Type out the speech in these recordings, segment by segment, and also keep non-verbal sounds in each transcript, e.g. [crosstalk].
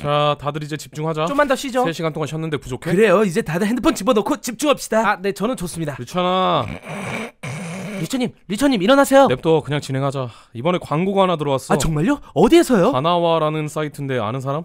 자 다들 이제 집중하자 좀만 더 쉬죠 3시간 동안 쉬었는데 부족해? 그래요 이제 다들 핸드폰 집어넣고 집중합시다 아네 저는 좋습니다 리천아 리처님 리처님 일어나세요 냅둬 그냥 진행하자 이번에 광고가 하나 들어왔어 아 정말요? 어디에서요? 다나와라는 사이트인데 아는 사람?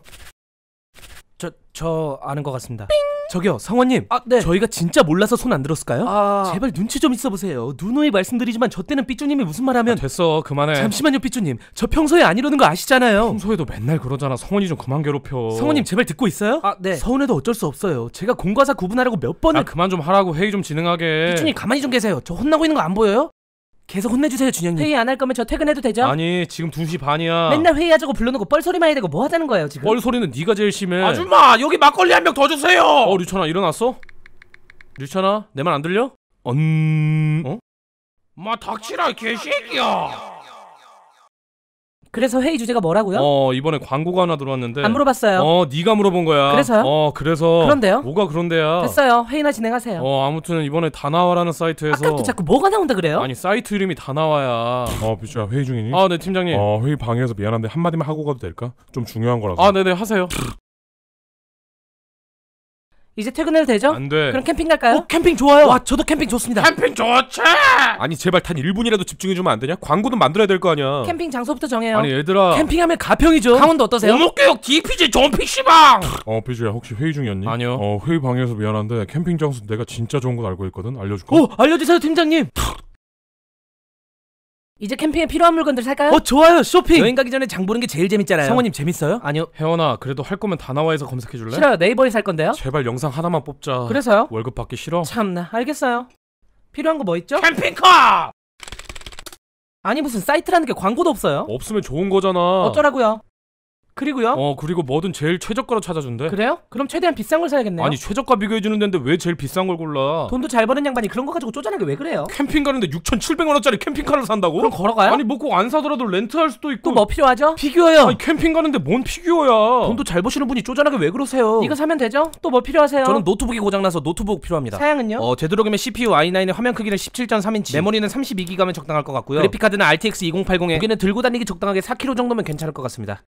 저, 저 아는 것 같습니다. 삥! 저기요, 성원님. 아, 네. 저희가 진짜 몰라서 손 안 들었을까요? 아. 제발 눈치 좀 있어 보세요. 누누이 말씀드리지만 저 때는 삐쭈님이 무슨 말 하면 아, 됐어. 그만해. 잠시만요, 삐쭈님. 저 평소에 안 이러는 거 아시잖아요. 평소에도 맨날 그러잖아. 성원이 좀 그만 괴롭혀. 성원님, 제발 듣고 있어요? 아, 네. 서운해도 어쩔 수 없어요. 제가 공과사 구분하라고 몇 번을 아, 그만 좀 하라고 회의 좀 진행하게. 삐쭈님 가만히 좀 계세요. 저 혼나고 있는 거 안 보여요? 계속 혼내주세요 준영님 회의 안 할 거면 저 퇴근해도 되죠? 아니 지금 2시 반이야 맨날 회의하자고 불러놓고 뻘소리만 해대고 뭐 하자는 거예요 지금 뻘소리는 네가 제일 심해 아줌마 여기 막걸리 한 병 더 주세요 어 류천아 일어났어? 류천아 내 말 안 들려? 언... 어? 마 닥치라 개새끼야 그래서 회의 주제가 뭐라고요? 어 이번에 광고가 하나 들어왔는데 안 물어봤어요. 어 네가 물어본 거야. 그래서요? 어 그래서 그런데요? 뭐가 그런데야? 됐어요. 회의나 진행하세요. 어 아무튼 이번에 다나와라는 사이트에서 아까부터 자꾸 뭐가 나온다 그래요? 아니 사이트 이름이 다나와야. 어 비주야 회의 중이니? 아 네 팀장님. 어 회의 방해해서 미안한데 한 마디만 하고 가도 될까? 좀 중요한 거라서. 아 네네 네, 하세요. 이제 퇴근해도 되죠? 안 돼. 그럼 캠핑 갈까요? 오, 어, 캠핑 좋아요. 와, 저도 캠핑 좋습니다. 캠핑 좋지. 아니, 제발 단 1분이라도 집중해 주면 안 되냐? 광고도 만들어야 될 거 아니야. 캠핑 장소부터 정해요. 아니, 얘들아. 캠핑하면 가평이죠. 강원도 어떠세요? 오목교육 DPG 존픽 시방. 어, p 주야 혹시 회의 중이었니? 아니요. 어, 회의 방에서 미안한데 캠핑 장소 내가 진짜 좋은 거 알고 있거든. 알려 줄까? 어, 알려 주세요, 팀장님. 이제 캠핑에 필요한 물건들 살까요? 어 좋아요 쇼핑 여행 가기 전에 장 보는 게 제일 재밌잖아요 성우님 재밌어요? 아니요 혜원아 그래도 할 거면 다나와에서 검색해 줄래? 싫어요 네이버에 살 건데요 제발 영상 하나만 뽑자 그래서요? 월급 받기 싫어? 참나 알겠어요 필요한 거 뭐 있죠? 캠핑카! 아니 무슨 사이트라는 게 광고도 없어요 없으면 좋은 거잖아 어쩌라고요 그리고요? 어 그리고 뭐든 제일 최저가로 찾아준대 그래요? 그럼 최대한 비싼 걸 사야겠네요 아니 최저가 비교해주는 데인데 왜 제일 비싼 걸 골라 돈도 잘 버는 양반이 그런 거 가지고 쪼잔하게 왜 그래요? 캠핑 가는데 6,700원짜리 캠핑카를 산다고? 그럼 걸어가요? 아니 뭐안 사더라도 렌트할 수도 있고 또 뭐 필요하죠? 피규어요 아니 캠핑 가는데 뭔 피규어야 돈도 잘 버시는 분이 쪼잔하게 왜 그러세요 이거 사면 되죠? 또 뭐 필요하세요? 저는 노트북이 고장나서 노트북 필요합니다 사양은요? 어 되도록이면 CPU i9의 화면 크기는 17.3인치 메모리는 32기가면 적당할 것 같고요 그래픽카드는 RTX 2080에 무게는 들고 다니기 적당하게 4kg 정도면 괜찮을 것 같습니다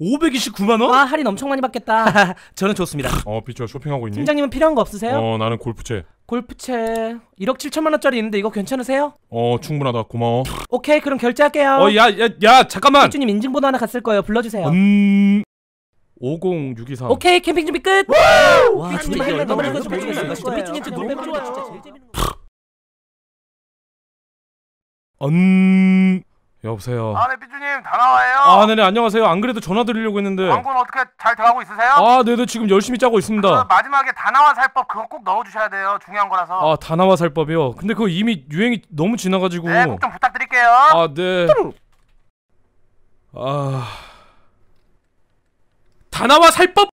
529만 원? 와 할인 엄청 많이 받겠다. [laughs] 저는 좋습니다. 어 삐쭈야 쇼핑하고 있니? 팀장님은 필요한 거 없으세요? 어 나는 골프채. 골프채 1억 7천만 원짜리 있는데 이거 괜찮으세요? 어 충분하다 고마워. 오케이 그럼 결제할게요. 어야야야 잠깐만. 삐쭈님 인증번호 하나 갔을 거예요. 불러주세요. 음... 50623 오케이 캠핑 준비 끝! 와 진짜 이게 얼마나 걸리는지 모르겠 진짜 삐쭈님 진짜 노래 좋아요. 음... 여보세요. 아, 네, 삐쭈님 다 나와요. 아, 네네 네, 안녕하세요. 안 그래도 전화 드리려고 했는데. 광고는 어떻게 잘 들어가고 있으세요? 아, 네네 네, 지금 열심히 짜고 있습니다. 그 마지막에 다나와 살법 그거 꼭 넣어주셔야 돼요. 중요한 거라서. 아, 다나와 살법이요. 근데 그거 이미 유행이 너무 지나가지고. 네, 꼭 좀 부탁드릴게요. 아, 네. 아, 다나와 살법.